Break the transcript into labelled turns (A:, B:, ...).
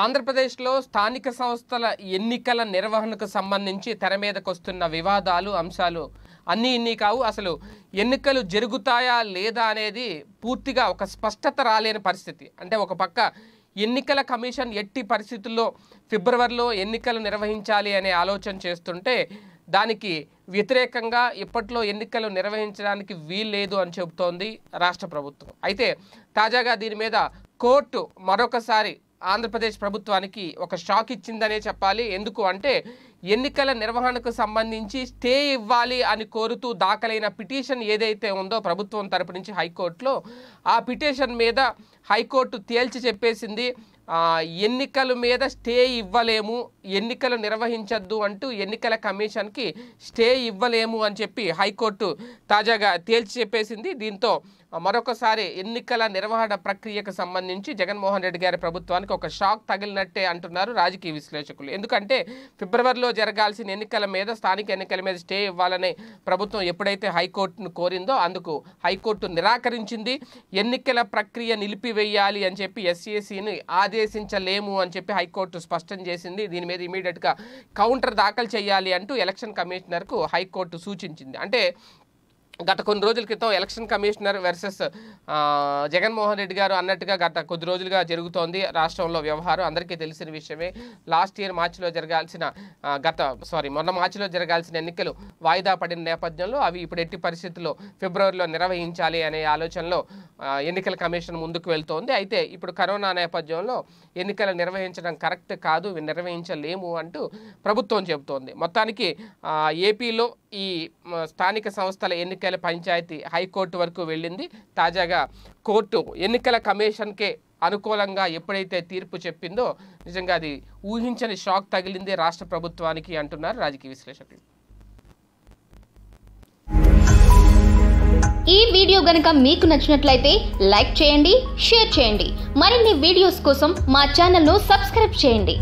A: ఆంధ్రప్రదేశ్లో స్థానిక సంస్థల ఎన్నికల నిర్వహణకు సంబంధించి తెర మీదకు వస్తున్న వివాదాలు అంశాలు అన్నీ ఇన్ని కావు అసలు ఎన్నికలు జరుగుతాయా లేదా అనేది పూర్తిగా ఒక స్పష్టత రాలేని పరిస్థితి అంటే ఒక పక్క ఎన్నికల కమిషన్ ఎట్టి పరిస్థితుల్లో ఫిబ్రవరిలో ఎన్నికలు నిర్వహించాలి అనే ఆలోచన చేస్తుంటే దానికి వ్యతిరేకంగా ఇప్పట్లో ఎన్నికలు నిర్వహించడానికి వీల్లేదు అని చెబుతోంది రాష్ట్ర ప్రభుత్వం అయితే తాజాగా దీని మీద కోర్టు మరొకసారి ఆంధ్రప్రదేశ్ ప్రభుత్వానికి ఒక షాక్ ఇచ్చిందనే చెప్పాలి ఎందుకు అంటే ఎన్నికల నిర్వహణకు సంబంధించి స్టే ఇవ్వాలి అని కోరుతూ దాఖలైన పిటిషన్ ఏదైతే ఉందో ప్రభుత్వం తరపు నుంచి హైకోర్టులో ఆ పిటిషన్ మీద హైకోర్టు తేల్చి చెప్పేసింది ఎన్నికల మీద స్టే ఇవ్వలేము ఎన్నికలు నిర్వహించద్దు అంటూ ఎన్నికల కమిషన్కి స్టే ఇవ్వలేము అని చెప్పి హైకోర్టు తాజాగా తేల్చి చెప్పేసింది దీంతో మరొకసారి ఎన్నికల నిర్వహణ ప్రక్రియకు సంబంధించి జగన్మోహన్ రెడ్డి గారి ప్రభుత్వానికి ప్రభుత్వానికి ఒక షాక్ తగిలినట్టే అంటున్నారు రాజకీయ విశ్లేషకులు ఎందుకంటే ఫిబ్రవరిలో జరగాల్సిన ఎన్నికల మీద స్థానిక ఎన్నికల మీద స్టే ఇవ్వాలని ప్రభుత్వం ఎప్పుడైతే హైకోర్టును కోరిందో అందుకు హైకోర్టు నిరాకరించింది ఎన్నికల ప్రక్రియ నిలిపివేయాలి అని చెప్పి ఎస్ఈసిని ఆదేశించలేము అని చెప్పి హైకోర్టు స్పష్టం చేసింది దీని మీద ఇమీడియట్గా కౌంటర్ దాఖలు చేయాలి అంటూ ఎలక్షన్ కమిషనర్కు హైకోర్టు సూచించింది అంటే గత కొన్ని రోజుల క్రితం election commissioner versus Jaganmohan Reddy గారు అన్నట్టుగా గత కొద్ది రోజులుగా జరుగుతోంది రాష్ట్రంలో వ్యవహారం అందరికీ తెలిసిన విషయమే లాస్ట్ ఇయర్ మార్చిలో జరగాల్సిన గత సారీ మొన్న మార్చిలో జరగాల్సిన ఎన్నికలు వాయిదా పడిన నేపథ్యంలో అవి ఇప్పుడు ఎట్టి పరిస్థితుల్లో ఫిబ్రవరిలో నిర్వహించాలి అనే ఆలోచనలో ఎన్నికల కమిషన్ ముందుకు వెళ్తోంది అయితే ఇప్పుడు కరోనా నేపథ్యంలో ఎన్నికలు నిర్వహించడం కరెక్ట్ కాదు నిర్వహించలేము అంటూ ప్రభుత్వం చెబుతోంది మొత్తానికి ఏపీలో ఈ స్థానిక సంస్థల ఎన్నికల పంచాయతీ హైకోర్టు వరకు వెళ్ళింది తాజాగా కోర్టు ఎన్నికల కమిషన్కే అనుకూలంగా ఎప్పుడైతే తీర్పు చెప్పిందో నిజంగా అది ఊహించని షాక్ తగిలింది రాష్ట్ర ప్రభుత్వానికి అంటున్నారు రాజకీయ విశ్లేషకులు ఈ వీడియో గనక మీకు నచ్చినట్లయితే లైక్ చేయండి షేర్ చేయండి మరిన్ని వీడియోస్ కోసం మా ఛానల్ను సబ్స్క్రైబ్ చేయండి